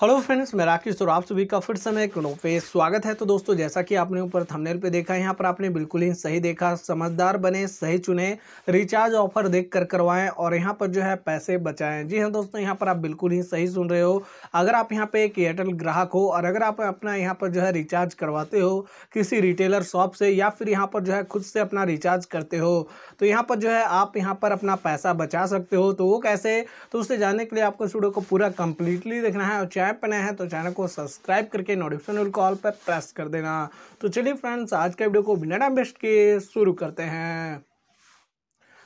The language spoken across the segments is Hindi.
हेलो फ्रेंड्स मैं राकेश और आप सभी का फिर से मैं एक पे स्वागत है तो दोस्तों जैसा कि आपने ऊपर थंबनेल पे देखा है यहाँ पर आपने बिल्कुल ही सही देखा समझदार बने सही चुने रिचार्ज ऑफर देख कर करवाएं और यहाँ पर जो है पैसे बचाएं जी हाँ दोस्तों यहाँ पर आप बिल्कुल ही सही सुन रहे हो अगर आप यहाँ पर एक एयरटेल ग्राहक हो और अगर आप अपना यहाँ पर जो है रिचार्ज करवाते हो किसी रिटेलर शॉप से या फिर यहाँ पर जो है खुद से अपना रिचार्ज करते हो तो यहाँ पर जो है आप यहाँ पर अपना पैसा बचा सकते हो तो वो कैसे तो उससे जानने के लिए आपको स्टूडियो को पूरा कम्प्लीटली देखना है और चैनल पर नया है तो चैनल को सब्सक्राइब करके नोटिफिकेशन कॉल पर प्रेस कर देना तो चलिए फ्रेंड्स आज के वीडियो को बिना टाइम वेस्ट के शुरू करते हैं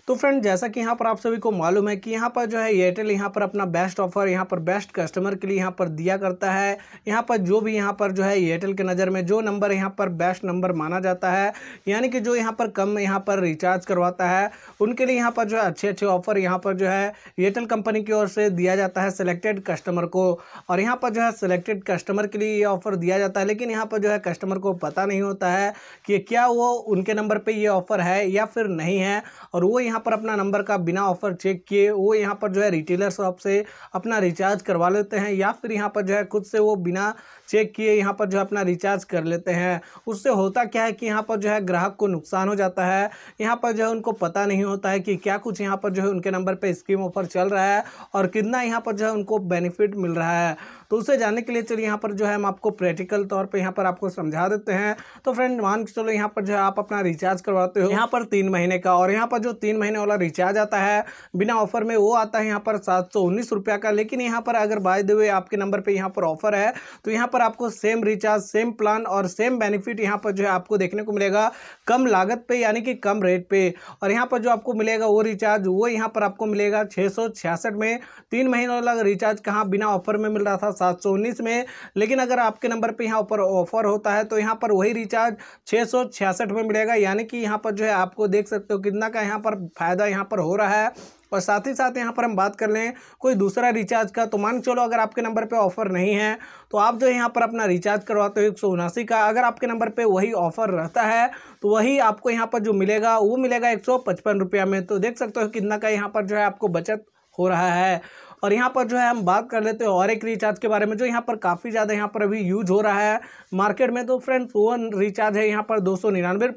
तो फ्रेंड जैसा कि यहाँ पर आप सभी को मालूम है कि यहाँ पर जो है एयरटेल यहाँ पर अपना बेस्ट ऑफर यहाँ पर बेस्ट कस्टमर के लिए यहाँ पर दिया करता है यहाँ पर जो भी यहाँ पर जो है एयरटेल के नज़र में जो नंबर यहाँ पर बेस्ट नंबर माना जाता है यानी कि जो यहाँ पर कम यहाँ पर रिचार्ज करवाता है उनके लिए यहाँ पर जो है अच्छे अच्छे ऑफर यहाँ पर जो है एयरटेल कंपनी की ओर से दिया जाता है सेलेक्टेड कस्टमर को और यहाँ पर जो है सिलेक्टेड कस्टमर के लिए ये ऑफर दिया जाता है लेकिन यहाँ पर जो है कस्टमर को पता नहीं होता है कि क्या वो उनके नंबर पर ये ऑफर है या फिर नहीं है और वो यहाँ यहाँ पर अपना नंबर का बिना ऑफर चेक किए वो यहाँ पर जो है रिटेलर शॉप से अपना रिचार्ज करवा लेते हैं या फिर यहाँ पर जो है खुद से वो बिना चेक किए यहाँ पर जो है अपना रिचार्ज कर लेते हैं उससे होता क्या है कि यहाँ पर जो है ग्राहक को नुकसान हो जाता है यहाँ पर जो है उनको पता नहीं होता है कि क्या कुछ यहाँ पर जो है उनके नंबर पर स्कीम ऑफर चल रहा है और कितना यहाँ पर जो है उनको बेनिफिट मिल रहा है तो उसे जानने के लिए चलिए यहाँ पर जो है हम आपको प्रैक्टिकल तौर पर यहाँ पर आपको समझा देते हैं तो फ्रेंड मान के चलो यहाँ पर जो है आप अपना रिचार्ज करवाते हो यहाँ पर तीन महीने का और यहाँ पर जो तीन महीने वाला रिचार्ज आता है बिना ऑफर में वो आता है यहाँ पर सात सौ उन्नीस रुपया का लेकिन यहाँ पर अगर बाय दे आपके नंबर पर यहाँ पर ऑफर है तो यहाँ पर आपको सेम रिचार्ज सेम प्लान और सेम बेनिफिट यहाँ पर जो है आपको देखने को मिलेगा कम लागत पे यानी कि कम रेट पे और यहाँ पर जो आपको मिलेगा वो रिचार्ज वो यहाँ पर आपको मिलेगा छः में तीन महीनों लग रिचार्ज कहाँ बिना ऑफर में मिल रहा था सात में लेकिन अगर आपके नंबर पर यहाँ ऊपर ऑफर होता है तो यहाँ पर वही रिचार्ज छः में मिलेगा यानी कि यहाँ पर जो है आपको देख सकते हो कितना का यहाँ पर फ़ायदा यहाँ पर हो रहा है और साथ ही साथ यहाँ पर हम बात कर लें कोई दूसरा रिचार्ज का तो मान चलो अगर आपके नंबर पर ऑफर नहीं है तो आप जो यहाँ पर अपना रिचार्ज करवाते हो एक का अगर आपके नंबर पर वही ऑफर रहता है तो वही आपको यहाँ पर जो मिलेगा वो मिलेगा एक में तो देख सकते हो कितना का यहाँ पर जो है आपको बचत हो रहा है और यहाँ पर जो है हम बात कर लेते हैं और एक रिचार्ज के बारे में जो यहाँ पर काफ़ी ज़्यादा यहाँ पर अभी यूज हो रहा है मार्केट में तो फ्रेंड फोन रिचार्ज है यहाँ पर दो सौ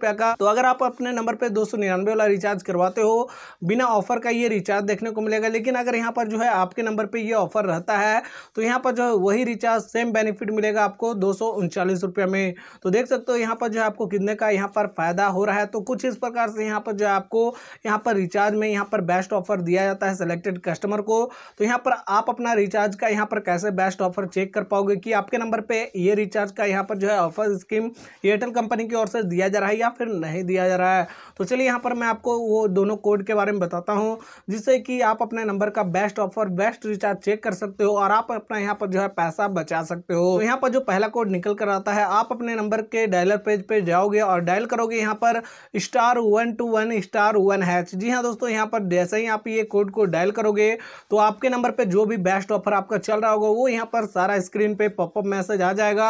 का तो अगर आप अपने नंबर पर दो वाला रिचार्ज करवाते हो बिना ऑफर का ये रिचार्ज देखने को मिलेगा लेकिन अगर यहाँ पर जो है आपके नंबर पर ये ऑफर रहता है तो यहाँ पर जो है वही रिचार्ज सेम बेनिफिट मिलेगा आपको दो रुपये में तो देख सकते हो यहाँ पर जो है आपको कितने का यहाँ पर फ़ायदा हो रहा है तो कुछ इस प्रकार से यहाँ पर जो है आपको यहाँ पर रिचार्ज में यहाँ पर बेस्ट ऑफर दिया जाता है सिलेक्टेड कस्टमर को तो यहाँ यहाँ पर आप अपना रिचार्ज का यहाँ पर कैसे बेस्ट ऑफर चेक कर पाओगे कि आपके नंबर पे ये रिचार्ज का यहाँ पर जो है ऑफर स्कीम एयरटेल कंपनी की ओर से दिया जा रहा है या फिर नहीं दिया जा रहा है तो चलिए यहाँ पर मैं आपको वो दोनों कोड के बारे में बताता हूँ जिससे कि आप अपने नंबर का best offer best recharge check कर सकते हो और आप अपना यहाँ पर जो है पैसा बचा सकते हो तो यहाँ पर जो पहला कोड निकल कर आता है आप अपने नंबर के डायलर पेज पर जाओगे और डायल करोगे यहाँ पर star one two one star one hash जी हाँ दोस्तों यहाँ पर जैसे ही आप ये कोड को डायल करोगे तो आपके नंबर नंबर पे जो भी बेस्ट ऑफर आपका चल रहा होगा वो यहाँ पर सारा स्क्रीन पे पॉपअप मैसेज आ जाएगा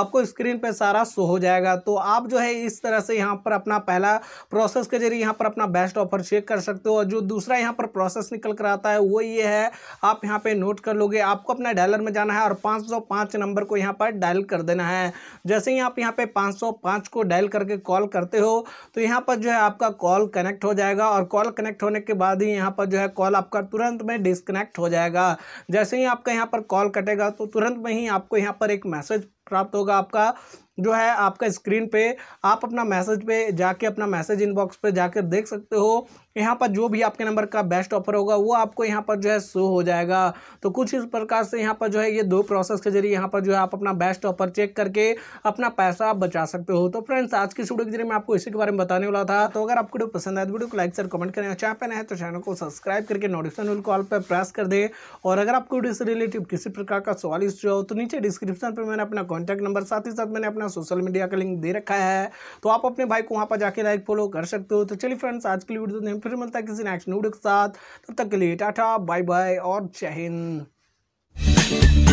आपको स्क्रीन पे सारा शो हो जाएगा तो आप जो है इस तरह से यहाँ पर अपना पहला प्रोसेस के जरिए यहाँ पर अपना बेस्ट ऑफर चेक कर सकते हो और जो दूसरा यहाँ पर प्रोसेस निकल कर आता है वो ये है आप यहाँ पर नोट कर लोगे आपको अपना डायलर में जाना है और पाँच नंबर को यहाँ पर डायल कर देना है जैसे ही आप यहाँ पर पाँच को डायल करके कॉल करते हो तो यहाँ पर जो है आपका कॉल कनेक्ट हो जाएगा और कॉल कनेक्ट होने के बाद ही यहाँ पर जो है कॉल आपका तुरंत में डिस्कनेक्ट हो जाएगा जाएगा जैसे ही आपका यहाँ पर कॉल कटेगा तो तुरंत में ही आपको यहाँ पर एक मैसेज प्राप्त होगा आपका जो है आपका स्क्रीन पे आप अपना मैसेज पे जाके अपना मैसेज इनबॉक्स पे जाकर देख सकते हो यहाँ पर जो भी आपके नंबर का बेस्ट ऑफर होगा वो आपको यहाँ पर जो है शो हो जाएगा तो कुछ इस प्रकार से यहाँ पर जो है ये दो प्रोसेस के जरिए यहाँ पर जो है आप अपना बेस्ट ऑफर चेक करके अपना पैसा आप बचा सकते हो तो फ्रेंड्स आज की वीडियो के जरिए मैं आपको इसी के बारे में बताने वाला था तो अगर आपको वीडियो पसंद आए तो वीडियो को लाइक सर कमेंट करें चैनल पर है तो चैनल को सब्सक्राइब करके नोटिफिकेशन कॉल पर प्रेस कर दें और अगर आपको वीडियो से रिलेटिव किसी प्रकार का सवाल जो हो तो नीचे डिस्क्रिप्शन पर मैंने अपना कॉन्टैक्ट नंबर साथ ही साथ मैंने अपना सोशल मीडिया का लिंक दे रखा है तो आप अपने भाई को वहाँ पर जाकर लाइक फॉलो कर सकते हो तो चलिए फ्रेंड्स आज के लिए वीडियो देखें फिर मिलता है किसी नेक्स्ट वीडियो के साथ तब तक के लिए टाटा बाय बाय और जय हिंद